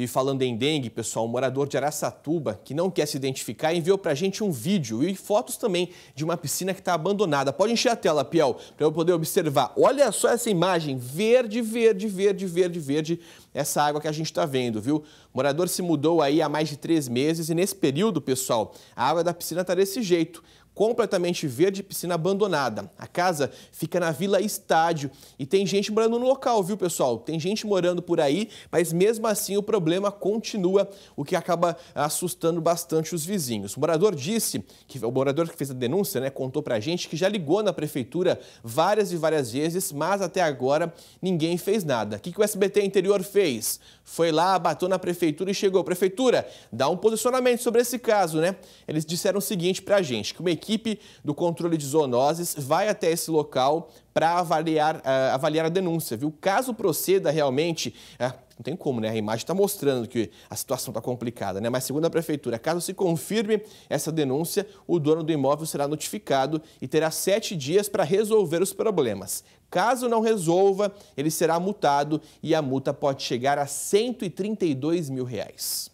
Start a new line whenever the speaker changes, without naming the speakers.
E falando em dengue, pessoal, um morador de Araçatuba que não quer se identificar enviou para a gente um vídeo e fotos também de uma piscina que está abandonada. Pode encher a tela, Piel, para eu poder observar. Olha só essa imagem, verde, verde, verde, verde, verde, essa água que a gente está vendo, viu? O morador se mudou aí há mais de três meses e nesse período, pessoal, a água da piscina está desse jeito completamente verde, piscina abandonada. A casa fica na Vila Estádio e tem gente morando no local, viu, pessoal? Tem gente morando por aí, mas mesmo assim o problema continua, o que acaba assustando bastante os vizinhos. O morador disse que o morador que fez a denúncia, né, contou pra gente que já ligou na prefeitura várias e várias vezes, mas até agora ninguém fez nada. O que, que o SBT Interior fez? Foi lá, bateu na prefeitura e chegou. Prefeitura, dá um posicionamento sobre esse caso, né? Eles disseram o seguinte pra gente, que equipe do controle de zoonoses vai até esse local para avaliar, uh, avaliar a denúncia, viu? Caso proceda realmente, uh, não tem como, né? A imagem está mostrando que a situação está complicada, né? Mas segundo a prefeitura, caso se confirme essa denúncia, o dono do imóvel será notificado e terá sete dias para resolver os problemas. Caso não resolva, ele será multado e a multa pode chegar a 132 mil reais.